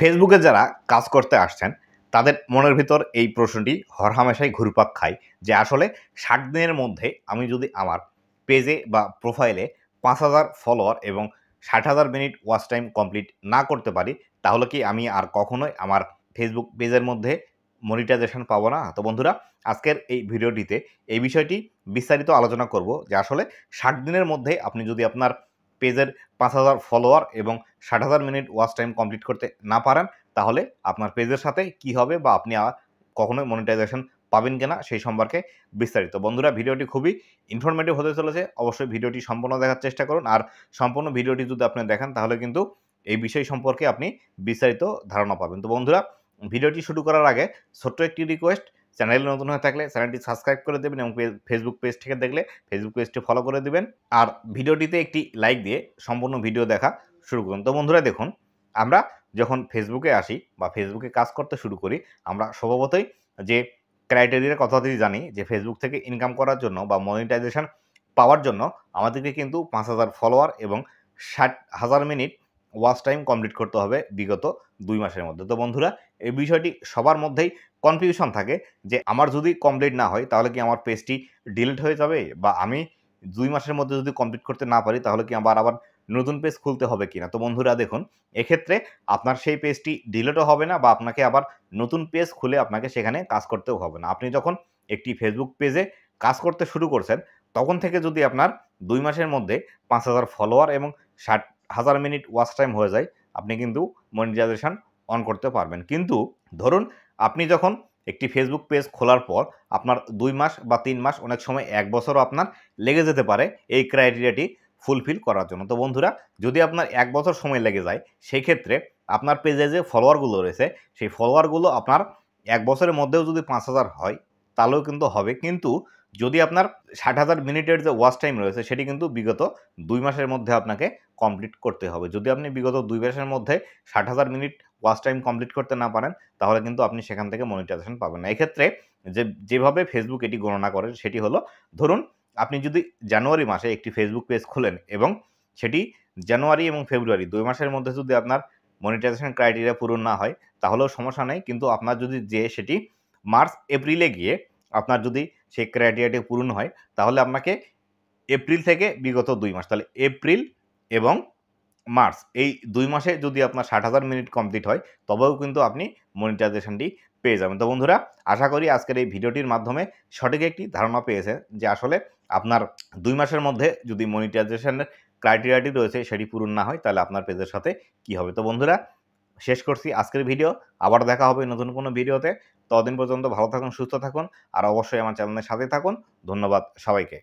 ফেসবুকে যারা কাজ করতে আসছেন তাদের মনের ভিতর এই প্রশ্নটি হরহামেশাই ঘুরপাক খায় যে আসলে ষাট দিনের মধ্যে আমি যদি আমার পেজে বা প্রোফাইলে পাঁচ হাজার ফলোয়ার এবং ষাট হাজার মিনিট ওয়াচ টাইম কমপ্লিট না করতে পারি তাহলে কি আমি আর কখনোই আমার ফেসবুক পেজের মধ্যে মনিটাইজেশন পাবো না তো বন্ধুরা আজকের এই ভিডিওটিতে এই বিষয়টি বিস্তারিত আলোচনা করব যে আসলে ষাট দিনের মধ্যে আপনি যদি আপনার পেজের পাঁচ হাজার ফলোয়ার এবং ষাট হাজার মিনিট ওয়াচ টাইম কমপ্লিট করতে না পারেন তাহলে আপনার পেজের সাথে কি হবে বা আপনি কখনোই মনিটাইজেশন পাবেন কিনা সেই সম্পর্কে বিস্তারিত বন্ধুরা ভিডিওটি খুবই ইনফরমেটিভ হতে চলেছে অবশ্যই ভিডিওটি সম্পূর্ণ দেখার চেষ্টা করুন আর সম্পূর্ণ ভিডিওটি যদি আপনি দেখেন তাহলে কিন্তু এই বিষয় সম্পর্কে আপনি বিস্তারিত ধারণা পাবেন তো বন্ধুরা ভিডিওটি শুরু করার আগে ছোট্ট একটি রিকোয়েস্ট চ্যানেলে নতুন হয়ে থাকলে চ্যানেলটি সাবস্ক্রাইব করে দেবেন এবং ফেসবুক পেজ থেকে দেখলে ফেসবুক পেজটি ফলো করে দেবেন আর ভিডিওটিতে একটি লাইক দিয়ে সম্পূর্ণ ভিডিও দেখা শুরু করুন তো বন্ধুরা দেখুন আমরা যখন ফেসবুকে আসি বা ফেসবুকে কাজ করতে শুরু করি আমরা স্বভাবতই যে ক্রাইটেরিয়ার কথাটি জানি যে ফেসবুক থেকে ইনকাম করার জন্য বা মনিটাইজেশন পাওয়ার জন্য আমাদেরকে কিন্তু পাঁচ হাজার ফলোয়ার এবং ষাট হাজার মিনিট ওয়াচ টাইম কমপ্লিট করতে হবে বিগত দুই মাসের মধ্যে তো বন্ধুরা এই বিষয়টি সবার মধ্যেই কনফিউশন থাকে যে আমার যদি কমপ্লিট না হয় তাহলে কি আমার পেজটি ডিলিট হয়ে যাবে বা আমি দুই মাসের মধ্যে যদি কমপ্লিট করতে না পারি তাহলে কি আবার আবার নতুন পেজ খুলতে হবে কিনা তো বন্ধুরা দেখুন এক্ষেত্রে আপনার সেই পেজটি ডিলিটও হবে না বা আপনাকে আবার নতুন পেজ খুলে আপনাকে সেখানে কাজ করতেও হবে না আপনি যখন একটি ফেসবুক পেজে কাজ করতে শুরু করছেন তখন থেকে যদি আপনার দুই মাসের মধ্যে পাঁচ হাজার ফলোয়ার এবং ষাট হাজার মিনিট ওয়াচ টাইম হয়ে যায় আপনি কিন্তু মনিটাইজেশন অন করতে পারবেন কিন্তু ধরুন আপনি যখন একটি ফেসবুক পেজ খোলার পর আপনার দুই মাস বা তিন মাস অনেক সময় এক বছরও আপনার লেগে যেতে পারে এই ক্রাইটেরিয়াটি ফুলফিল করার জন্য তো বন্ধুরা যদি আপনার এক বছর সময় লেগে যায় সেই ক্ষেত্রে আপনার পেজে যে ফলোয়ারগুলো রয়েছে সেই ফলোয়ারগুলো আপনার এক বছরের মধ্যেও যদি পাঁচ হাজার হয় তাহলেও কিন্তু হবে কিন্তু যদি আপনার ষাট হাজার মিনিটের যে ওয়াচ টাইম রয়েছে সেটি কিন্তু বিগত দুই মাসের মধ্যে আপনাকে কমপ্লিট করতে হবে যদি আপনি বিগত দুই মাসের মধ্যে ষাট হাজার মিনিট ওয়াচ টাইম কমপ্লিট করতে না পারেন তাহলে কিন্তু আপনি সেখান থেকে মনিটাইজেশন পাবেন না এক্ষেত্রে যে যেভাবে ফেসবুক এটি গণনা করে সেটি হলো ধরুন আপনি যদি জানুয়ারি মাসে একটি ফেসবুক পেজ খোলেন এবং সেটি জানুয়ারি এবং ফেব্রুয়ারি দুই মাসের মধ্যে যদি আপনার মনিটাইজেশন ক্রাইটেরিয়া পূরণ না হয় তাহলেও সমস্যা নেই কিন্তু আপনার যদি যে সেটি মার্চ এপ্রিলে গিয়ে আপনার যদি সেই ক্রাইটেরিয়াটি পূরণ হয় তাহলে আপনাকে এপ্রিল থেকে বিগত দুই মাস তাহলে এপ্রিল এবং মার্চ এই দুই মাসে যদি আপনার ষাট হাজার মিনিট কমপ্লিট হয় তবেও কিন্তু আপনি মনিটাইজেশনটি পেয়ে যাবেন তো বন্ধুরা আশা করি আজকের এই ভিডিওটির মাধ্যমে সঠিক একটি ধারণা পেয়েছেন যে আসলে আপনার দুই মাসের মধ্যে যদি মনিটাইজেশনের ক্রাইটেরিয়াটি রয়েছে সেটি পূরণ না হয় তাহলে আপনার পেজের সাথে কি হবে তো বন্ধুরা শেষ করছি আজকের ভিডিও আবার দেখা হবে নতুন কোনো ভিডিওতে ততদিন পর্যন্ত ভালো থাকুন সুস্থ থাকুন আর অবশ্যই আমার চ্যানেলের সাথে থাকুন ধন্যবাদ সবাইকে